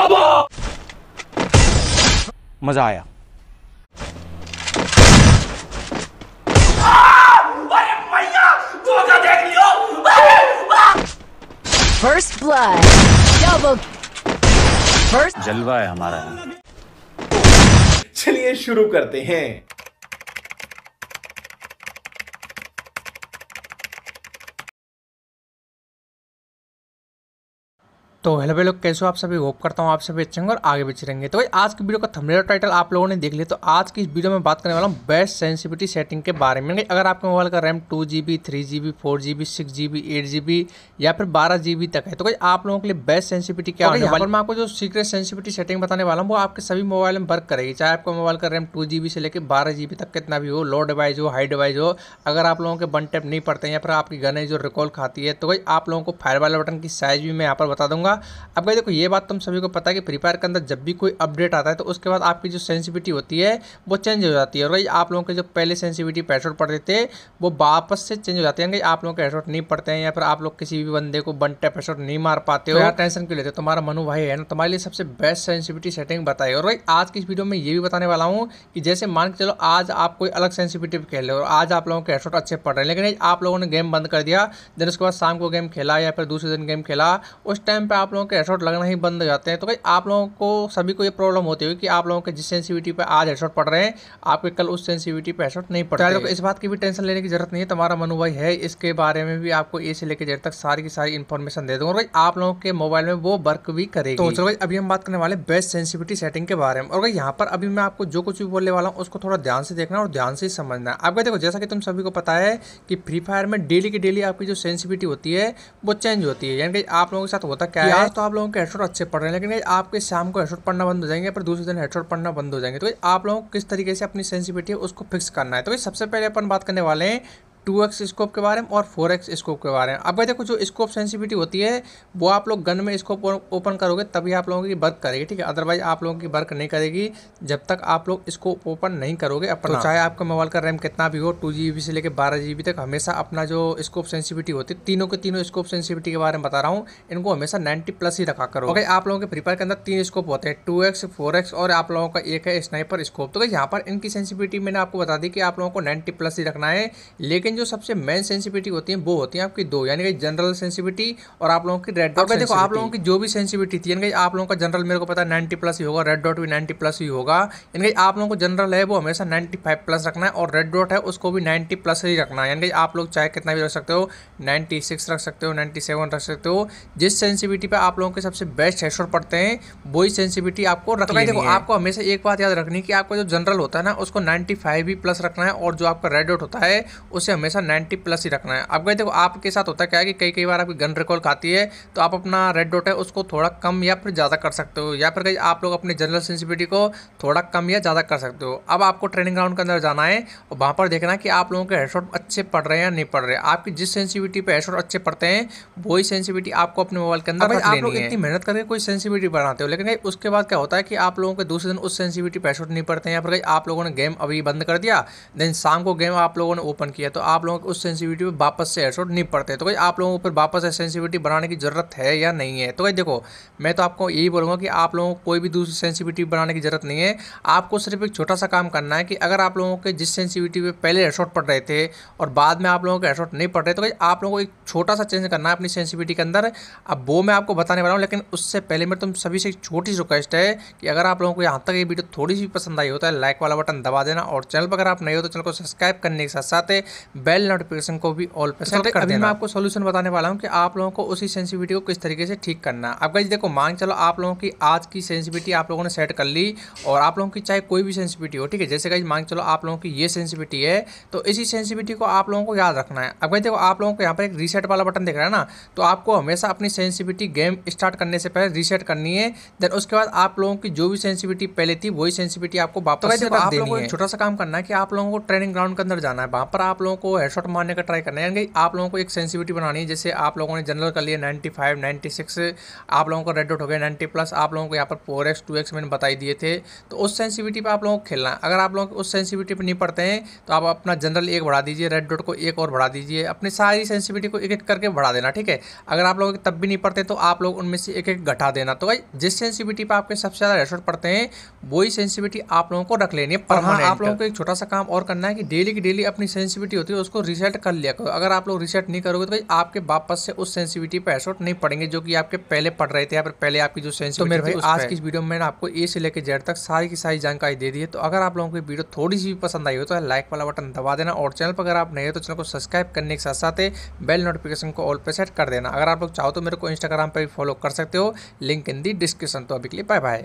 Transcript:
बाबा मजा आया first blood. Double. जलवा है हमारा चलिए शुरू करते हैं तो हेलो भाई लोग कैसे हो आप सभी होप करता हूँ आप सभी अच्छे होंगे और आगे बचे रहेंगे तो भाई आज की वीडियो का थंबनेल टाइटल आप लोगों ने देख लिया तो आज की इस वीडियो में बात करने वाला हूँ बेस्ट सेंसिटिविटी सेटिंग के बारे में अगर आपके मोबाइल का RAM two G B three G B four G B six G B eight G B या फिर बारह जी बी तक है तो भाई आप लोगों के लिए बेस्ट सेंसिटिविटी क्या तो होगा वाली मैं आपको जो सीक्रेट सेंसिटिविटी सेटिंग बताने वाला हूँ वो आपके सभी मोबाइल में वर्क करेगी चाहे आपका मोबाइल का रैम टू जी बी से लेकर बारह जी बी तक कितना भी हो लो डिवाइस हो हाई डिवाइस हो अगर आप लोगों के बन टैप नहीं पड़ते हैं या फिर आपकी गन जो रिकॉल खाती है तो भाई आप लोगों को फायर वाले बटन की साइज भी मैं यहाँ पर बता दूंगा होगा अब गई देखो ये बात तुम तो सभी को पता है कि फ्री फायर के अंदर जब भी कोई अपडेट आता है तो उसके बाद आपकी जो सेंसिटिविटी होती है वो चेंज हो जाती है और गई आप लोगों के जो पहले सेंसिविटी पर हेडशॉट पड़ते थे वो वापस से चेंज हो जाते हैं गई आप लोगों के हेडशॉट नहीं पड़ते हैं या फिर आप लोग किसी भी बंदे को वन टैप हेडशॉट नहीं मार पाते हो तो यार टेंशन तो क्यों लेते तुम्हारा मनु भाई है ना तुम्हारे लिए सबसे बेस्ट सेंसिविटी सेटिंग बताई और भाई आज की इस वीडियो में ये भी बताने वाला हूँ कि जैसे मान के चलो आज आप कोई अलग सेंसिविटी खेल रहे हो और आज आप लोगों के हेडशॉट अच्छे पड़ रहे हैं लेकिन आप लोगों ने गेम बंद कर दिया देन उसके बाद शाम को गेम खेला या फिर दूसरे दिन गेम खेला उस टाइम पर आप लोगों के हेडशॉट लगना ही बंद हो जाते हैं तो भाई आप लोगों को सभी को ये प्रॉब्लम होती हुई कि आप लोगों के जिस सेंसिविटी पर आज हेडशॉट पड़ रहे हैं आपके कल उस सेंसिविटी पर हेडशॉट नहीं पड़ता तो है इस बात की भी टेंशन लेने की जरूरत नहीं है तुम्हारा मनु भाई है इसके बारे में भी आपको ए से लेकर देर तक सारी की सारी इन्फॉर्मेशन दे दूंगा भाई आप लोगों के मोबाइल में वो वर्क भी करेगी तो चलो भाई अभी हम बात करने वाले बेस्ट सेंसिविटी सेटिंग के बारे में और भाई यहाँ पर अभी मैं आपको जो कुछ भी बोलने वाला हूँ उसको थोड़ा ध्यान से देखना और ध्यान से समझना है आपका देखो जैसा कि तुम सभी को पता है कि फ्री फायर में डेली की डेली आपकी जो सेंसिविटी होती है वो चेंज होती है यानी कि आप लोगों के साथ होता क्या है तो आप लोगों के हेडशॉट अच्छे पड़ रहे हैं लेकिन आपके शाम को हेडशॉट पढ़ना बंद हो जाएंगे पर दूसरे दिन हेडशॉट पढ़ना बंद हो जाएंगे तो आप लोगों को किस तरीके से अपनी सेंसिटिविटी है उसको फिक्स करना है तो सबसे पहले अपन बात करने वाले हैं टू एक्स स्कोप के बारे में और फोर एक्स स्कोप के बारे में अब भाई देखो जो स्कोप सेंसिटिविटी होती है वो आप लोग गन में स्कोप ओपन करोगे तभी आप लोगों की वर्क करेगी ठीक है अदरवाइज आप लोगों की वर्क नहीं करेगी जब तक आप लोग स्कोप ओपन नहीं करोगे अपना तो हाँ। चाहे आपका मोबाइल का रैम कितना भी हो टू से लेकर बारह तक हमेशा अपना जो स्कोप सेंसिविटी होती है तीनों के तीनों स्कोप सेंसिविटी के बारे में बता रहा हूँ इनको हमेशा नाइन्टी प्लस ही रखा करो अगर आप लोगों के फ्रीफायर के अंदर तीन स्कोप होते हैं टू एक्स फोर एक्स और आप लोगों का एक है स्नाइपर स्कोप तो यहाँ पर इनकी सेंसिविटी मैंने आपको बता दी कि आप लोगों को नाइन्टी प्लस ही रखना है लेकिन लेकिन जो सबसे मेन सेंसिविटी होती है वो होती है आपकी दो यानी कि जनरल सेंसिविटी और आप लोगों की रेड डॉट देखो आप लोगों की जो भी सेंसिविटी थी यानी कि आप लोगों का जनरल मेरे को पता है नाइन्टी प्लस ही होगा रेड डॉट भी नाइन्टी प्लस ही होगा यानी कि आप लोगों को जनरल है वो हमेशा नाइन्टी फाइव प्लस रखना है और रेड डॉट है उसको भी नाइन्टी प्लस ही रखना है यानी कि आप लोग चाहे कितना भी रख सकते हो नाइन्टी सिक्स रख सकते हो नाइन्टी सेवन रख सकते हो जिस सेंसिविटी पर आप लोगों के सबसे बेस्ट हेडशॉट पड़ते हैं वही सेंसिविटी आपको तो रखना देखो आपको हमेशा एक बात याद रखनी कि आपका जो जनरल होता है ना उसको नाइन्टी फाइव ही प्लस रखना है और जो आपका रेड डॉट होता है उसे हमेशा 90 प्लस ही रखना है अब गई देखो आपके साथ होता क्या है कि कई कई बार आपकी गन रिकॉल खाती है तो आप अपना रेड डॉट है उसको थोड़ा कम या फिर ज़्यादा कर सकते हो या फिर कहीं आप लोग अपने जनरल सेंसिटिविटी को थोड़ा कम या ज़्यादा कर सकते हो अब आपको ट्रेनिंग ग्राउंड के अंदर जाना है और वहाँ पर देखना कि आप लोगों के हेडशॉट अच्छे पड़ रहे हैं या नहीं पड़ रहे आपकी जिस सेंसिविटी पर हेडशॉट अच्छे पड़ते हैं वही सेंसिविटी आपको अपने मोबाइल के अंदर आप लोग इतनी मेहनत करके कोई सेंसिविटी बढ़ाते हो लेकिन उसके बाद क्या होता है कि आप लोगों के दूसरे दिन उस सेंसिविटी पर हेडशॉट नहीं पड़ते हैं या फिर आप लोगों ने गेम अभी बंद कर दिया देन शाम को गेम आप लोगों ने ओपन किया तो आप लोगों को उस सेंसिविटी पे वापस से हेडशॉट नहीं पड़ते तो भाई आप लोगों को फिर वापस से सेंसिविटी बनाने की ज़रूरत है या नहीं है तो कहीं देखो मैं तो आपको यही बोलूँगा कि आप लोगों को कोई भी दूसरी सेंसिविटी बनाने की ज़रूरत नहीं है आपको सिर्फ एक छोटा सा काम करना है कि अगर आप लोगों के जिस सेंसिविटी पर पहले हेडशॉट पड़ रहे थे और बाद में आप लोगों को हेडशॉट नहीं पड़ रहे तो भाई आप लोगों को एक छोटा सा चेंज करना है अपनी सेंसिविटी के अंदर अब वो मैं आपको बताने वाला हूँ लेकिन उससे पहले मेरे तुम सभी से एक छोटी सी रिक्वेस्ट है कि अगर आप लोगों को यहाँ तक ये वीडियो थोड़ी सी पसंद आई होता है लाइक वाला बटन दबा देना और चैनल पर अगर आप नए हो तो चैनल को सब्सक्राइब करने के साथ साथ बेल नोटिफिकेशन को भी ऑल पर सेट कर अभी मैं आपको सोल्यूशन बताने वाला हूँ कि आप लोगों को उसी सेंसिविटी को किस तरीके से ठीक करना अब गाइज देखो मांग चलो आप लोगों की आज की सेंसिविटी आप लोगों ने सेट कर ली और आप लोगों की चाहे कोई भी सेंसिविटी हो ठीक है जैसे कहीं मांग चलो आप लोगों की ये सेंसिविटी है तो इसी सेंसिविटी को आप लोगों को याद रखना है अब गाइज देखो आप लोगों को यहाँ पर एक रीसेट वाला बटन देख रहा है ना तो आपको हमेशा अपनी सेंसिविटी गेम स्टार्ट करने से पहले रीसेट करनी है देन उसके बाद आप लोगों की जो भी सेंसिविटी पहले थी वही सेंसिविटी आपको वापस आप लोगों को छोटा सा काम करना है कि आप लोगों को ट्रेनिंग ग्राउंड के अंदर जाना है वहाँ पर आप लोगों को हेडशॉट मारने का ट्राई करना है यानी आप लोगों को एक सेंसिविटी बनानी है जैसे आप लोगों ने जनरल कर लिया 95, 96 आप लोगों को रेड डॉट हो गया 90 प्लस आप लोगों को यहाँ पर फोर एक्स टू एक्स मैंने बताई दिए थे तो उस सेंसिविटी पर आप लोगों को खेलना है अगर आप लोग उस सेंसिविटी पर नहीं पढ़ते हैं तो आप अपना जनरल एक बढ़ा दीजिए रेड डॉट को एक और बढ़ा दीजिए अपनी सारी सेंसिविटी को एक एक करके बढ़ा देना ठीक है अगर आप लोग तब भी नहीं पढ़ते तो आप लोग उनमें से एक एक घटा देना तो भाई जिस सेंसिविटी पर आपके सबसे ज़्यादा हेडशॉट पड़ते हैं वही सेंसिविटी आप लोगों को रख लेनी है पर हाँ, आप लोगों को एक छोटा सा काम और करना है कि डेली की डेली अपनी सेंसिविटी होती है उसको रीसेट कर लिया करो अगर आप लोग रीसेट नहीं करोगे तो भाई आपके वापस से उस सेंसिविटी पर एसोट नहीं पड़ेंगे जो कि आपके पहले पढ़ रहे थे या फिर पहले आपकी जो सेंसिटिविटी तो मेरे भाई आज की इस वीडियो में मैंने आपको ए से लेकर जेड तक सारी की सारी जानकारी दे दी है तो अगर आप लोगों को वीडियो थोड़ी सी भी पसंद आई हो तो लाइक वाला बटन दबा देना और चैनल पर अगर आप नहीं हो तो चैनल को सब्सक्राइब करने के साथ साथ बेल नोटिफिकेशन को ऑल पर सेट कर देना अगर आप लोग चाहो तो मेरे को इंस्टाग्राम पर भी फॉलो कर सकते हो लिंक इन दी डिस्क्रिप्शन तो अभी के लिए बाय बाय